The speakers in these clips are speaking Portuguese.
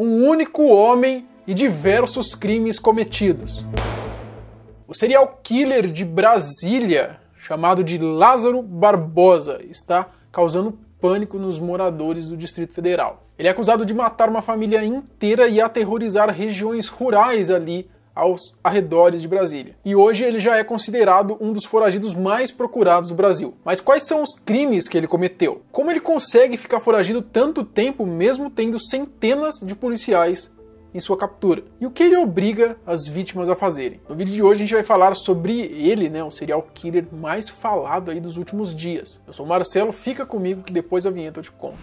um único homem e diversos crimes cometidos. O serial killer de Brasília, chamado de Lázaro Barbosa, está causando pânico nos moradores do Distrito Federal. Ele é acusado de matar uma família inteira e aterrorizar regiões rurais ali aos arredores de Brasília. E hoje ele já é considerado um dos foragidos mais procurados do Brasil. Mas quais são os crimes que ele cometeu? Como ele consegue ficar foragido tanto tempo mesmo tendo centenas de policiais em sua captura? E o que ele obriga as vítimas a fazerem? No vídeo de hoje a gente vai falar sobre ele, né, o serial killer mais falado aí dos últimos dias. Eu sou o Marcelo, fica comigo que depois da vinheta eu te conto.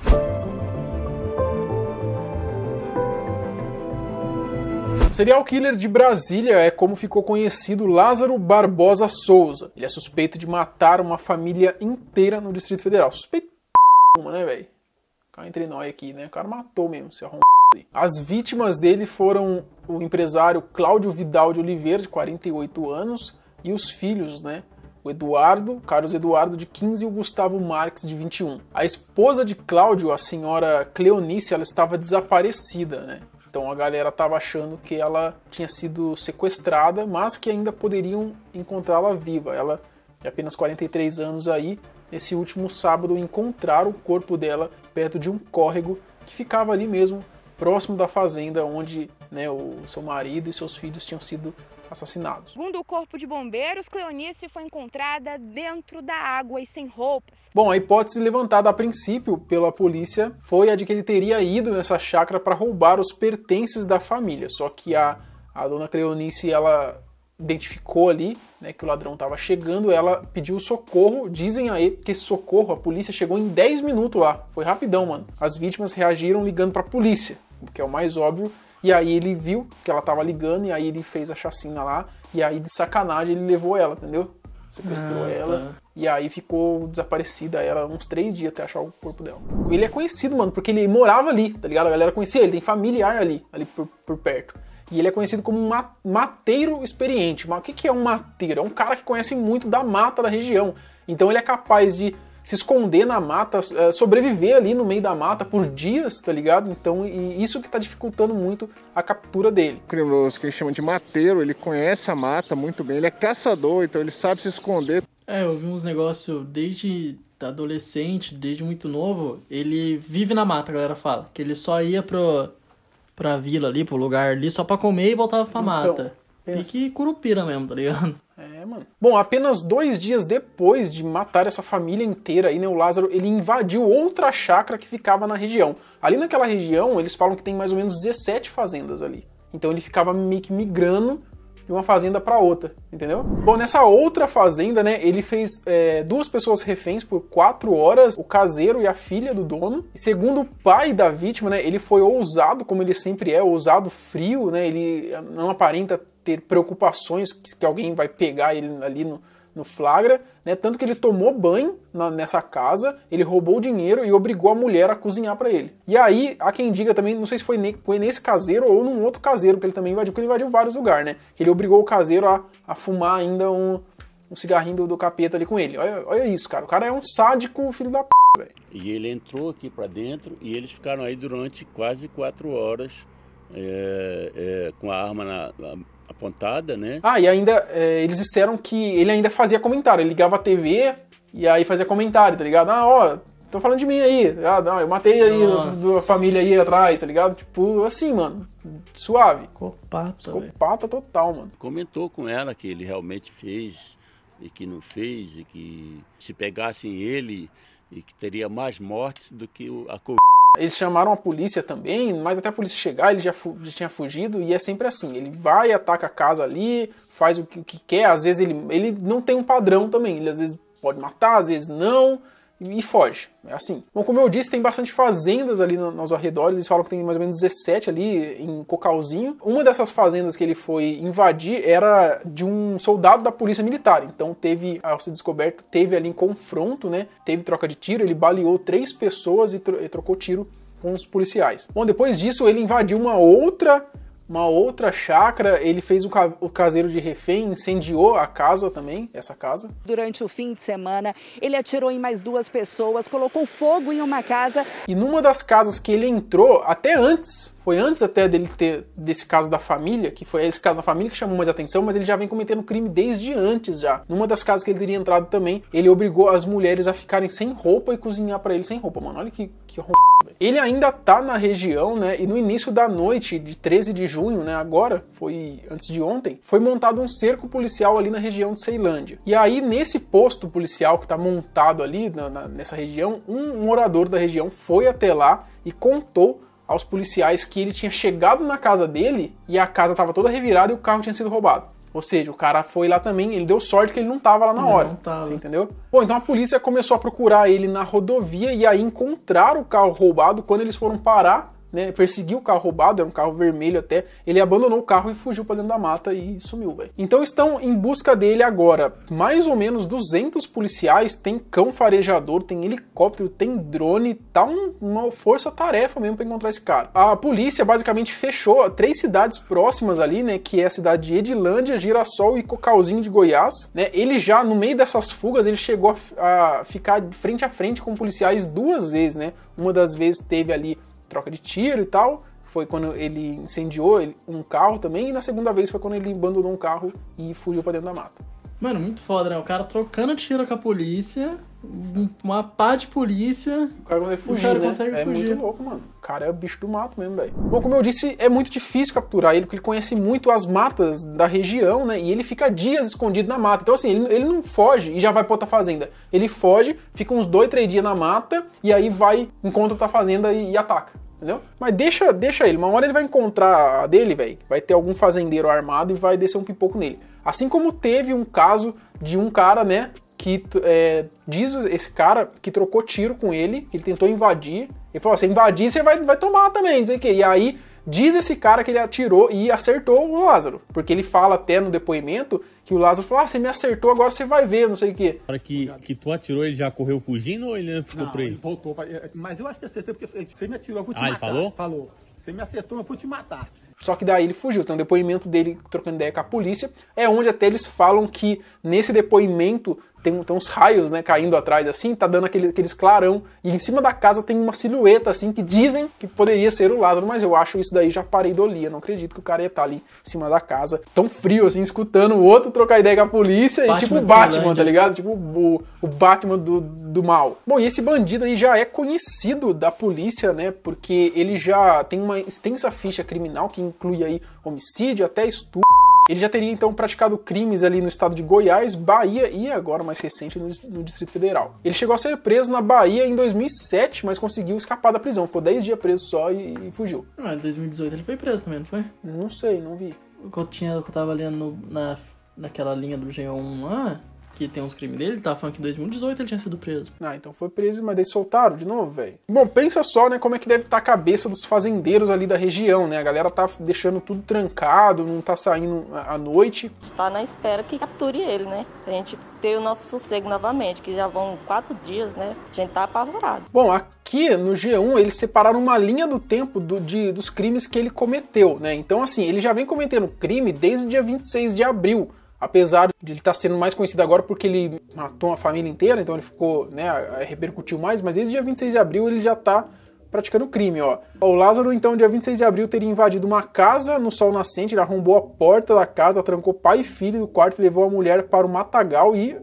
Serial killer de Brasília é como ficou conhecido Lázaro Barbosa Souza. Ele é suspeito de matar uma família inteira no Distrito Federal. Suspeito uma, né, velho? Cá entre nós aqui, né? O cara matou mesmo, se arrombou. As vítimas dele foram o empresário Cláudio Vidal de Oliveira, de 48 anos, e os filhos, né? O Eduardo, Carlos Eduardo, de 15, e o Gustavo Marques, de 21. A esposa de Cláudio, a senhora Cleonice, ela estava desaparecida, né? Então a galera estava achando que ela tinha sido sequestrada, mas que ainda poderiam encontrá-la viva. Ela de é apenas 43 anos aí, nesse último sábado encontraram o corpo dela perto de um córrego que ficava ali mesmo próximo da fazenda onde né, o seu marido e seus filhos tinham sido assassinados. Segundo o Corpo de Bombeiros, Cleonice foi encontrada dentro da água e sem roupas. Bom, a hipótese levantada a princípio pela polícia foi a de que ele teria ido nessa chácara para roubar os pertences da família. Só que a, a dona Cleonice, ela identificou ali né, que o ladrão estava chegando, ela pediu socorro. Dizem aí que esse socorro, a polícia chegou em 10 minutos lá. Foi rapidão, mano. As vítimas reagiram ligando para a polícia que é o mais óbvio. E aí ele viu que ela tava ligando, e aí ele fez a chacina lá, e aí de sacanagem ele levou ela, entendeu? Sequestrou ah, ela. Tá. E aí ficou desaparecida ela uns três dias até achar o corpo dela. Ele é conhecido, mano, porque ele morava ali, tá ligado? A galera conhecia ele, tem familiar ali, ali por, por perto. E ele é conhecido como um mateiro experiente. Mas o que, que é um mateiro? É um cara que conhece muito da mata da região. Então ele é capaz de se esconder na mata, é, sobreviver ali no meio da mata por dias, tá ligado? Então, e isso que tá dificultando muito a captura dele. O criminoso que chama de mateiro, ele conhece a mata muito bem, ele é caçador, então ele sabe se esconder. É, eu vi uns negócios desde adolescente, desde muito novo, ele vive na mata, a galera fala. Que ele só ia pro, pra vila ali, pro lugar ali, só pra comer e voltava pra então, mata. Pensa. Pique curupira mesmo, tá ligado? É, mano. Bom, apenas dois dias depois de matar essa família inteira aí, né, o Lázaro, ele invadiu outra chácara que ficava na região. Ali naquela região, eles falam que tem mais ou menos 17 fazendas ali. Então ele ficava meio que migrando de uma fazenda para outra, entendeu? Bom, nessa outra fazenda, né, ele fez é, duas pessoas reféns por quatro horas, o caseiro e a filha do dono. segundo o pai da vítima, né, ele foi ousado, como ele sempre é, ousado, frio, né, ele não aparenta ter preocupações que, que alguém vai pegar ele ali no, no flagra, né? Tanto que ele tomou banho na, nessa casa, ele roubou o dinheiro e obrigou a mulher a cozinhar para ele. E aí, há quem diga também, não sei se foi, ne, foi nesse caseiro ou num outro caseiro que ele também invadiu, porque ele invadiu vários lugares, né? Que ele obrigou o caseiro a, a fumar ainda um, um cigarrinho do, do, capeta ali com ele. Olha, olha isso, cara. O cara é um sádico filho da p, velho. E ele entrou aqui para dentro e eles ficaram aí durante quase quatro horas é, é, com a arma na, na, apontada, né? Ah, e ainda é, eles disseram que ele ainda fazia comentário, ele ligava a TV e aí fazia comentário, tá ligado? Ah, ó, estão falando de mim aí, tá Ah, não, eu matei aí a família aí atrás, tá ligado? Tipo, assim, mano, suave. Psicopata. Psicopata total, mano. Comentou com ela que ele realmente fez e que não fez, e que se pegassem ele, e que teria mais mortes do que a Covid. Eles chamaram a polícia também, mas até a polícia chegar ele já, já tinha fugido e é sempre assim. Ele vai, ataca a casa ali, faz o que, o que quer, às vezes ele, ele não tem um padrão também. Ele às vezes pode matar, às vezes não e foge. É assim. Bom, como eu disse, tem bastante fazendas ali no, nos arredores. Eles falam que tem mais ou menos 17 ali em Cocalzinho. Uma dessas fazendas que ele foi invadir era de um soldado da polícia militar. Então teve, ao ser descoberto, teve ali em confronto, né? Teve troca de tiro. Ele baleou três pessoas e, tro e trocou tiro com os policiais. Bom, depois disso, ele invadiu uma outra uma outra chácara, ele fez o, ca o, caseiro de refém, incendiou a casa também, essa casa. Durante o fim de semana, ele atirou em mais duas pessoas, colocou fogo em uma casa. E numa das casas que ele entrou, até antes foi antes até dele ter desse caso da família, que foi esse caso da família que chamou mais atenção, mas ele já vem cometendo crime desde antes já. Numa das casas que ele teria entrado também, ele obrigou as mulheres a ficarem sem roupa e cozinhar para ele sem roupa, mano. Olha que que Ele ainda tá na região, né? E no início da noite de 13 de junho, né? Agora, foi antes de ontem, foi montado um cerco policial ali na região de Ceilândia. E aí, nesse posto policial que tá montado ali na, na, nessa região, um morador da região foi até lá e contou aos policiais que ele tinha chegado na casa dele e a casa estava toda revirada e o carro tinha sido roubado. Ou seja, o cara foi lá também, ele deu sorte que ele não tava lá na hora. tava. Você entendeu? Bom, então a polícia começou a procurar ele na rodovia e aí encontraram o carro roubado quando eles foram parar né, perseguiu o carro roubado, era um carro vermelho até. Ele abandonou o carro e fugiu para dentro da mata e sumiu, velho. Então estão em busca dele agora. Mais ou menos 200 policiais, tem cão farejador, tem helicóptero, tem drone, tá um, uma força-tarefa mesmo para encontrar esse cara. A polícia basicamente fechou três cidades próximas ali, né, que é a cidade de Edilândia, Girassol e Cocalzinho de Goiás, né? Ele já no meio dessas fugas, ele chegou a, a ficar frente a frente com policiais duas vezes, né? Uma das vezes teve ali troca de tiro e tal. Foi quando ele incendiou um carro também. E na segunda vez foi quando ele abandonou um carro e fugiu pra dentro da mata. Mano, muito foda, né? O cara trocando tiro com a polícia, uma pá de polícia. O cara consegue fugir. O cara né? consegue é fugir. muito louco, mano. O cara é o bicho do mato mesmo, velho. Bom, como eu disse, é muito difícil capturar ele, porque ele conhece muito as matas da região, né? E ele fica dias escondido na mata. Então, assim, ele, ele não foge e já vai pra outra fazenda. Ele foge, fica uns dois, três dias na mata, e aí vai, encontra outra fazenda e, e ataca. Entendeu? Mas deixa, deixa ele. Uma hora ele vai encontrar a dele, velho. Vai ter algum fazendeiro armado e vai descer um pipoco nele. Assim como teve um caso de um cara, né? Que é, diz esse cara que trocou tiro com ele, que ele tentou invadir. Ele falou: se invadir, você vai, vai tomar também, não sei o quê. E aí Diz esse cara que ele atirou e acertou o Lázaro, porque ele fala até no depoimento que o Lázaro falou: Ah, você me acertou, agora você vai ver, não sei o quê. Na hora que, que tu atirou, ele já correu fugindo ou ele ficou não, por aí? Ele voltou, é, mas eu acho que acertei, é porque você me atirou, eu vou te ah, matar. Ele falou? Falou. Você me acertou, eu vou te matar. Só que daí ele fugiu. Tem um depoimento dele trocando ideia com a polícia. É onde até eles falam que nesse depoimento tem, tem uns raios, né, caindo atrás, assim, tá dando aquele, aqueles clarão. E em cima da casa tem uma silhueta, assim, que dizem que poderia ser o Lázaro, mas eu acho isso daí já parei olhar, Não acredito que o cara ia estar tá ali em cima da casa, tão frio, assim, escutando o outro trocar ideia com a polícia Batman e tipo o Batman, tá ligado? Tipo o, o Batman do, do mal. Bom, e esse bandido aí já é conhecido da polícia, né, porque ele já tem uma extensa ficha criminal que inclui aí homicídio, até estupro ele já teria então praticado crimes ali no estado de Goiás, Bahia e agora mais recente no Distrito Federal. Ele chegou a ser preso na Bahia em 2007, mas conseguiu escapar da prisão. Ficou 10 dias preso só e, e fugiu. Ah, em 2018 ele foi preso também, não foi? Não sei, não vi. O que eu, tinha, eu tava lendo na, naquela linha do G1 lá, que tem os crimes dele, ele falando que em 2018 ele tinha sido preso. Ah, então foi preso, mas daí soltaram de novo, velho. Bom, pensa só, né, como é que deve estar tá a cabeça dos fazendeiros ali da região, né? A galera tá deixando tudo trancado, não tá saindo à noite. Tá na espera que capture ele, né? A gente ter o nosso sossego novamente, que já vão quatro dias, né? A gente tá apavorado. Bom, aqui no G1 eles separaram uma linha do tempo do, de, dos crimes que ele cometeu, né? Então, assim, ele já vem cometendo crime desde o dia 26 de abril apesar de ele estar tá sendo mais conhecido agora porque ele matou uma família inteira, então ele ficou, né, repercutiu mais, mas desde o dia 26 de abril ele já está praticando crime, ó. O Lázaro, então, dia 26 de abril, teria invadido uma casa no sol nascente, ele arrombou a porta da casa, trancou pai e filho do quarto, levou a mulher para o matagal e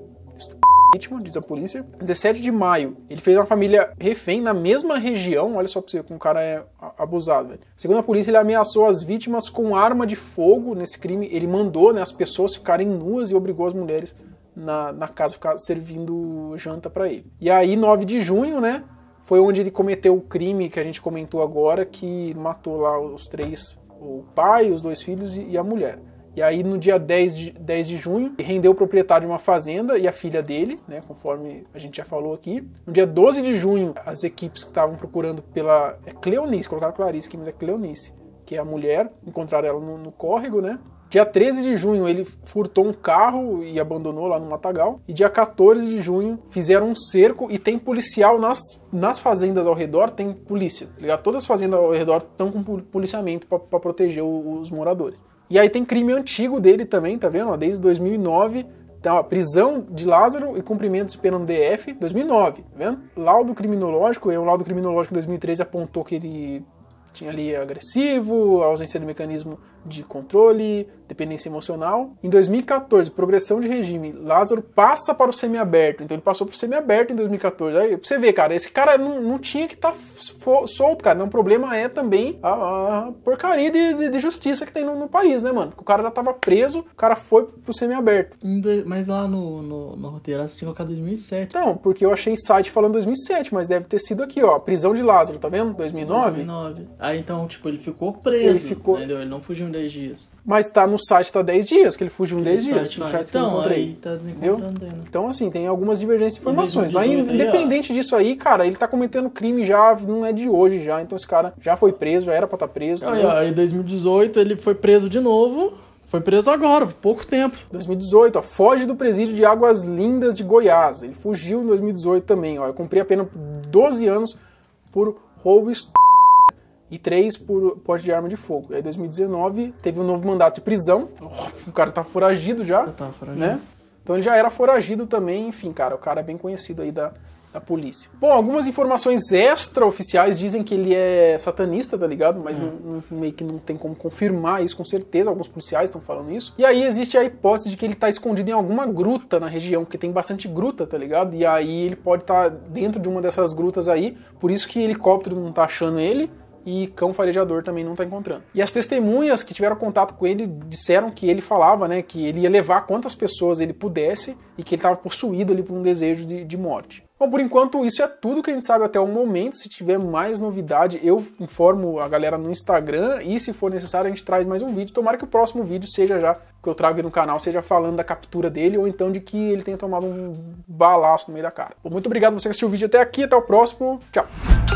vítima, diz a polícia. 17 de maio, ele fez uma família refém na mesma região. Olha só pra você como o cara é abusado, velho. Segundo a polícia, ele ameaçou as vítimas com arma de fogo nesse crime. Ele mandou né, as pessoas ficarem nuas e obrigou as mulheres na, na casa ficar servindo janta para ele. E aí, 9 de junho, né? Foi onde ele cometeu o crime que a gente comentou agora, que matou lá os três, o pai, os dois filhos e, e a mulher. E aí, no dia 10 de, 10 de junho, rendeu o proprietário de uma fazenda e a filha dele, né, conforme a gente já falou aqui. No dia 12 de junho, as equipes que estavam procurando pela é Cleonice, colocaram Clarice aqui, mas é Cleonice, que é a mulher, encontraram ela no, no córrego, né? Dia 13 de junho, ele furtou um carro e abandonou lá no matagal. E dia 14 de junho, fizeram um cerco e tem policial nas, nas fazendas ao redor, tem polícia. Tá ligado? Todas as fazendas ao redor estão com policiamento para proteger os moradores. E aí tem crime antigo dele também, tá vendo? Desde 2009, tá, prisão de Lázaro e cumprimento de pena no DF, 2009, tá vendo? Laudo criminológico, e o laudo criminológico de 2013 apontou que ele tinha ali agressivo, ausência do mecanismo de controle, dependência emocional. Em 2014, progressão de regime, Lázaro passa para o semiaberto. Então ele passou para o semiaberto em 2014. Aí você vê, cara, esse cara não, não tinha que estar tá solto, cara. Não, o problema é também a, a porcaria de, de, de, justiça que tem no, no, país, né, mano? Porque o cara já estava preso, o cara foi para o semiaberto. Mas lá no, no, no roteiro, você tinha colocado 2007. Então, porque eu achei site falando 2007, mas deve ter sido aqui, ó. Prisão de Lázaro, tá vendo? 2009? 2009. Ah, então, tipo, ele ficou preso. Ele ficou. Entendeu? Ele não fugiu 10 dias. Mas tá no site, tá 10 dias, que ele fugiu em 10 dias. Site, no site então, que eu então, encontrei. Aí tá desencontrando. Então, assim, tem algumas divergências de informações. Mas independente aí, é. disso aí, cara, ele tá cometendo crime já, não é de hoje já. Então esse cara já foi preso, já era pra estar tá preso. Aí, em 2018 ele foi preso de novo. Foi preso agora, pouco tempo. 2018, ó, foge do presídio de Águas Lindas de Goiás. Ele fugiu em 2018 também, ó. Eu cumpri a pena 12 anos por roubo estúpido e três por porte de arma de fogo. E aí, em 2019, teve um novo mandato de prisão. Oh, o cara tá foragido já. Já tá foragido. Né? Então ele já era foragido também, enfim, cara, o cara é bem conhecido aí da, da polícia. Bom, algumas informações extraoficiais dizem que ele é satanista, tá ligado? Mas é. não, não, meio que não tem como confirmar isso com certeza, alguns policiais estão falando isso. E aí existe a hipótese de que ele tá escondido em alguma gruta na região, porque tem bastante gruta, tá ligado? E aí ele pode estar tá dentro de uma dessas grutas aí, por isso que o helicóptero não tá achando ele e cão farejador também não está encontrando. E as testemunhas que tiveram contato com ele disseram que ele falava, né, que ele ia levar quantas pessoas ele pudesse e que ele estava possuído ali por um desejo de, de morte. Bom, por enquanto isso é tudo que a gente sabe até o momento. Se tiver mais novidade, eu informo a galera no Instagram e se for necessário a gente traz mais um vídeo. Tomara que o próximo vídeo seja já que eu trago no canal seja falando da captura dele ou então de que ele tenha tomado um balaço no meio da cara. Bom, muito obrigado você que assistiu o vídeo até aqui, até o próximo. Tchau.